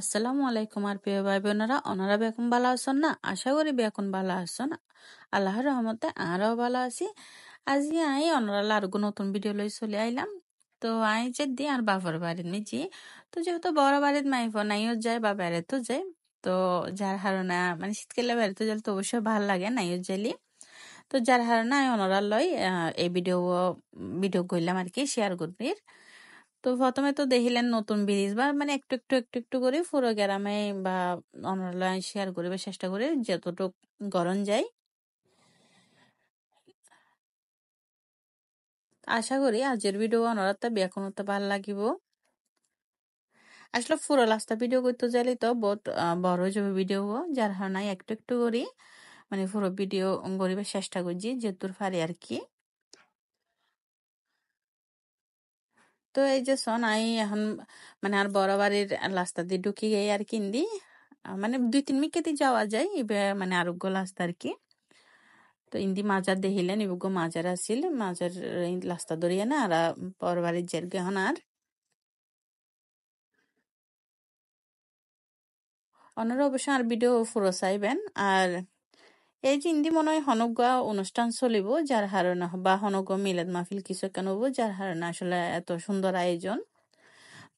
আসসালামু আলাইকুম আর প্রিয় ভাই বোনেরা ওনারা বেকুন ভালো আছেন না আশা করি বেকুন ভালো আছেন আল্লাহর রহমতে আরও ভালো আছি আজি আই ওনারা আরো নতুন ভিডিও লই চলে আইলাম তো আই যে দি আর বাবার বাড়ির মেজি তো যেহেতু বড় বাড়ির মাইফ নাইও যায় বা বেড়াতেও যায় তো যার হারণা মানে শীতকালে বেড়াতে যাই তো অবশ্যই ভালো লাগে নাইও যাইলি তো যার হারণা ওনারা লই এই ভিডিও ভিডিও করলাম আর কি শেয়ার করবির তো প্রথমে তো দেখিলেন নতুন ব্রিজ বা মানে একটু একটু একটু একটু করে পুরো গ্রামে বা অনলাইন শেয়ার করিবার চেষ্টা করে যতটুক গরম যায় আশা করি আজের ভিডিও অনরাত্তা হতে ভাল লাগিব আসলে পুরো লাস্তা ভিডিও করতে চাইলে তো বহুত বড় যাবে ভিডিও যার হয় একটু একটু করি মানে পুরো ভিডিও বা চেষ্টা করছি যেতুর পারি আর কি তো এই যে শোন আই এখন মানে আর বড় বাড়ির রাস্তা দিয়ে ঢুকি গিয়ে আর কিনদি মানে দুই তিন মিনিটে যাওয়া যায় মানে আরোগ্য রাস্তা আর কি তো ইন্দি মাজার দেখিলেন গো মাজার আসিল মাজার রাস্তা ধরিয়ে না আর বড় বাড়ির জের গেহন আর অন্যরা অবশ্য আর ভিডিও ফুরো চাইবেন আর এই মনে হয় হনগ্যা অনুষ্ঠান চলিব যার হারণে বা হনগ মিলাদ মাহফিল কিছু কেন হবো যার হারণে আসলে এত সুন্দর আয়োজন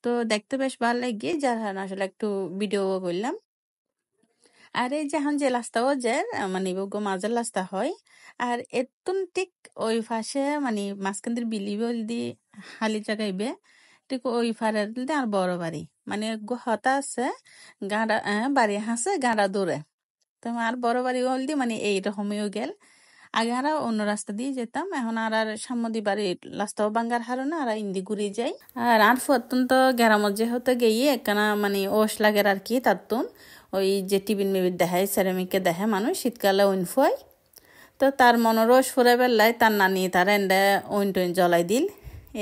তো দেখতে বেশ ভালো লাগে যার হারণে আসলে একটু ভিডিও করলাম আর এই যেহান যে রাস্তাও যে মানে বগ্য মাঝের রাস্তা হয় আর এতন ঠিক ওই ফাঁসে মানে মাঝখানদের বিলি বল দি হালি জাগাইবে ঠিক ওই ফারে আর বড় বাড়ি মানে হতা আছে গাঁড়া হ্যাঁ, বাড়ি হাসে গাঁড়া দৌড়ে তোমার বড় বাড়ি দি মানে এইরকমইও গেল আগে আর অন্য রাস্তা দিয়ে যেতাম এখন আর আর সামদি বাড়ির রাস্তাও বাঙ্গার হারো না আর ইন্দি ঘুরে যাই আর আর অত্যন্ত গেরামত যেহেতু গেয়ে একখানা মানে ওস লাগের আর কি তারতুন ওই যে টিফিন মেবির দেখায় সেরামিকে দেখে মানুষ শীতকালে ফুয় তো তার মনোরস ফুরে বেলায় তার নানি তার এন্ডে উইন টুইন জ্বলাই দিল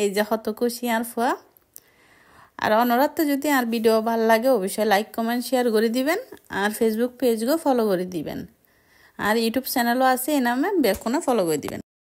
এই যে হত খুশি আর ফুয়া আর অনরাত্র যদি আর ভিডিও ভালো লাগে অবশ্যই লাইক কমেন্ট শেয়ার করে দিবেন আর ফেসবুক পেজগুলো ফলো করে দিবেন আর ইউটিউব চ্যানেলও আছে এ নামে বেকোনা ফলো করে দিবেন